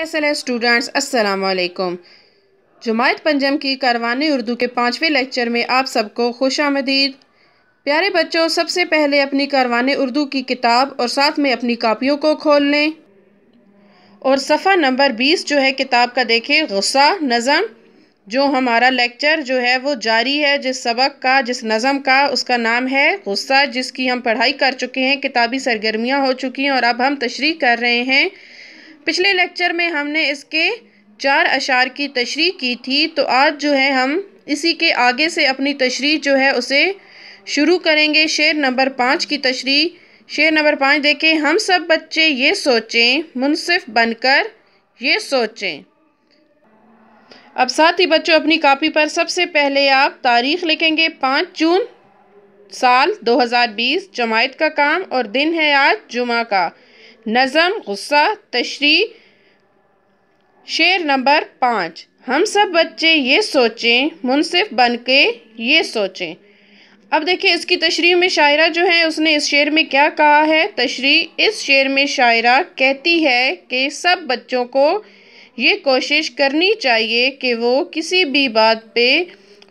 N students अस्सलाम वालेकुम जुमायत पंजम की कारवान उर्दू के पाँचवें लेक्चर में आप सबको खुश आमदीद प्यारे बच्चों सबसे पहले अपनी कारवान उर्दू की किताब और साथ में अपनी कापियों को खोल लें और सफ़ा नंबर बीस जो है किताब का देखें गुस्सा नज़म जो हमारा लेक्चर जो है वो जारी है जिस सबक का जिस नज़म का उसका नाम है गुस्सा जिसकी हम पढ़ाई कर चुके हैं किताबी सरगर्मियाँ हो चुकी हैं और अब हम तशरी कर रहे हैं पिछले लेक्चर में हमने इसके चार अशार की तशरी की थी तो आज जो है हम इसी के आगे से अपनी तशरी जो है उसे शुरू करेंगे शेर नंबर पाँच की तशरी शेर नंबर पाँच देखें हम सब बच्चे ये सोचें मुनसिफ बनकर ये सोचें अब साथ ही बच्चों अपनी कापी पर सबसे पहले आप तारीख लिखेंगे पाँच जून साल 2020 जमायत का काम और दिन है आज जुमा का नज़म गुस्सा तशरी शेर नंबर पाँच हम सब बच्चे ये सोचें मुनसिफ बन के ये सोचें अब देखिए इसकी तशरी में शायरा जो है उसने इस शेर में क्या कहा है तशरी इस शेर में शायरा कहती है कि सब बच्चों को ये कोशिश करनी चाहिए कि वो किसी भी बात पे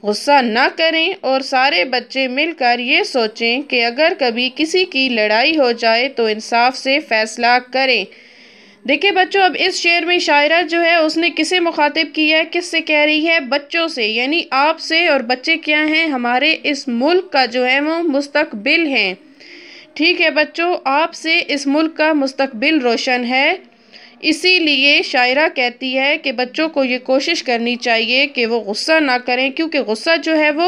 गुस्सा ना करें और सारे बच्चे मिलकर ये सोचें कि अगर कभी किसी की लड़ाई हो जाए तो इंसाफ से फ़ैसला करें देखिए बच्चों अब इस शेर में शायरा जो है उसने किसे मुखातिब किया है किससे कह रही है बच्चों से यानी आपसे और बच्चे क्या हैं हमारे इस मुल्क का जो है वो मुस्तकबिल हैं ठीक है बच्चों आपसे इस मुल्क का मुस्तकबिल रोशन है इसीलिए शायरा कहती है कि बच्चों को ये कोशिश करनी चाहिए कि वो गुस्सा ना करें क्योंकि गुस्सा जो है वो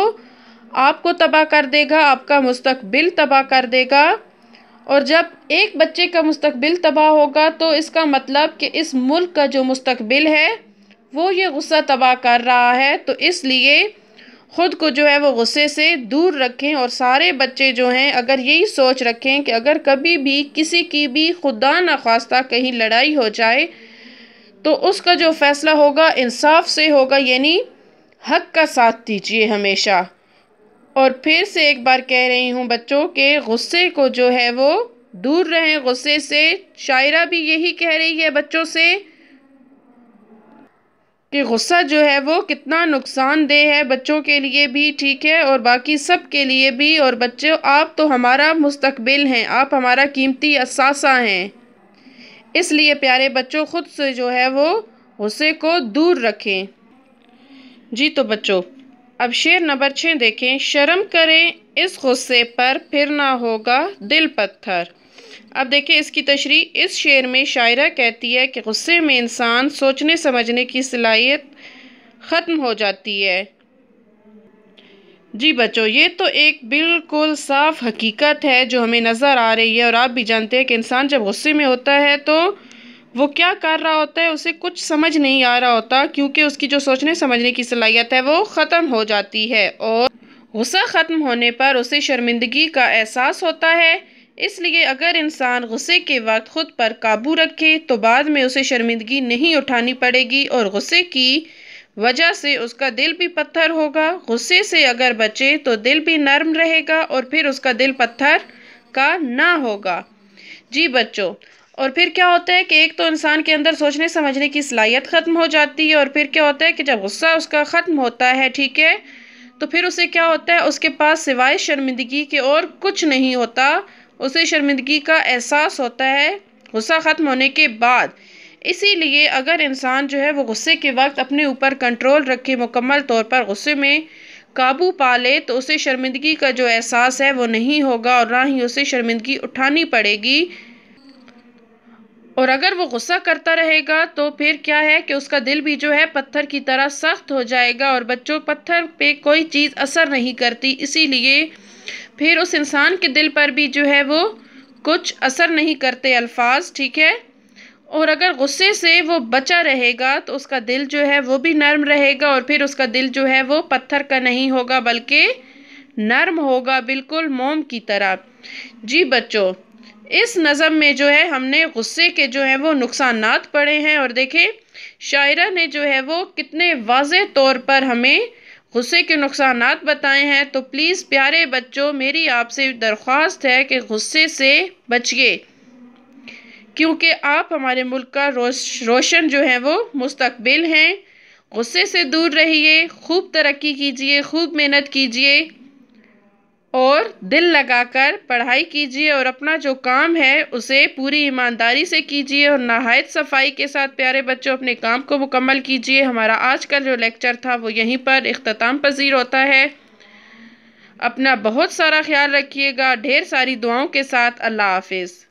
आपको तबाह कर देगा आपका मुस्तकबिल तबाह कर देगा और जब एक बच्चे का मुस्तबिल तबाह होगा तो इसका मतलब कि इस मुल्क का जो मुस्तकबिल है वो ये गुस्सा तबाह कर रहा है तो इसलिए ख़ुद को जो है वो गुस्से से दूर रखें और सारे बच्चे जो हैं अगर यही सोच रखें कि अगर कभी भी किसी की भी खुदा न खास्ता कहीं लड़ाई हो जाए तो उसका जो फ़ैसला होगा इंसाफ से होगा यानी हक का साथ दीजिए हमेशा और फिर से एक बार कह रही हूँ बच्चों के गुस्से को जो है वो दूर रहें गुस्से से शायरा भी यही कह रही है बच्चों से कि गुस्सा जो है वो कितना नुकसानदेह है बच्चों के लिए भी ठीक है और बाकी सब के लिए भी और बच्चों आप तो हमारा मुस्तकबिल हैं आप हमारा कीमती असासा हैं इसलिए प्यारे बच्चों ख़ुद से जो है वो गुस्से को दूर रखें जी तो बच्चों अब शेर नंबर छः देखें शर्म करें इस गुस्से पर फिर ना होगा दिल पत्थर अब देखिए इसकी तशरी इस शेर में शायरा कहती है कि गुस्से में इंसान सोचने समझने की सलाहियत ख़त्म हो जाती है जी बच्चों ये तो एक बिल्कुल साफ हकीकत है जो हमें नज़र आ रही है और आप भी जानते हैं कि इंसान जब गुस्से में होता है तो वो क्या कर रहा होता है उसे कुछ समझ नहीं आ रहा होता क्योंकि उसकी जो सोचने समझने की सलाहियत है वो ख़त्म हो जाती है और गुस्सा ख़त्म होने पर उसे शर्मिंदगी का एहसास होता है इसलिए अगर इंसान गुस्से के वक्त ख़ुद पर काबू रखे तो बाद में उसे शर्मिंदगी नहीं उठानी पड़ेगी और गुस्से की वजह से उसका दिल भी पत्थर होगा गुस्से से अगर बचे तो दिल भी नर्म रहेगा और फिर उसका दिल पत्थर का ना होगा जी बच्चों और फिर क्या होता है कि एक तो इंसान के अंदर सोचने समझने की सलाहियत ख़त्म हो जाती है और फिर क्या होता है कि जब गुस्सा उसका ख़त्म होता है ठीक है तो फिर उसे क्या होता है उसके पास सिवाय शर्मिंदगी के और कुछ नहीं होता उसे शर्मिंदगी का एहसास होता है गुस्सा ख़त्म होने के बाद इसीलिए अगर इंसान जो है वो गुस्से के वक्त अपने ऊपर कंट्रोल रखे मुकम्मल तौर पर गुस्से में काबू पा ले तो उसे शर्मिंदगी का जो एहसास है वो नहीं होगा और ना ही उसे शर्मिंदगी उठानी पड़ेगी और अगर वो गुस्सा करता रहेगा तो फिर क्या है कि उसका दिल भी जो है पत्थर की तरह सख्त हो जाएगा और बच्चों पत्थर पे कोई चीज़ असर नहीं करती इसीलिए फिर उस इंसान के दिल पर भी जो है वो कुछ असर नहीं करते अल्फाज ठीक है और अगर गुस्से से वो बचा रहेगा तो उसका दिल जो है वो भी नर्म रहेगा और फिर उसका दिल जो है वो पत्थर का नहीं होगा बल्कि नर्म होगा बिल्कुल मोम की तरह जी बच्चों इस नज़म में जो है हमने गुस्से के जो है वो नुकसान पढ़े हैं और देखें शायरा ने जो है वो कितने वाज तौर पर हमें गुस्से के नुकसान बताए हैं तो प्लीज़ प्यारे बच्चों मेरी आपसे दरख्वास्त है कि गुस्से से बचिए क्योंकि आप हमारे मुल्क का रोश रोशन जो है वो मुस्तबिल हैं गुस्से से दूर रहिए खूब तरक्की कीजिए खूब मेहनत कीजिए और दिल लगाकर पढ़ाई कीजिए और अपना जो काम है उसे पूरी ईमानदारी से कीजिए और नहायत सफाई के साथ प्यारे बच्चों अपने काम को मुकम्मल कीजिए हमारा आज का जो लेक्चर था वो यहीं पर अख्ताम पजीर होता है अपना बहुत सारा ख्याल रखिएगा ढेर सारी दुआओं के साथ अल्लाह हाफिज़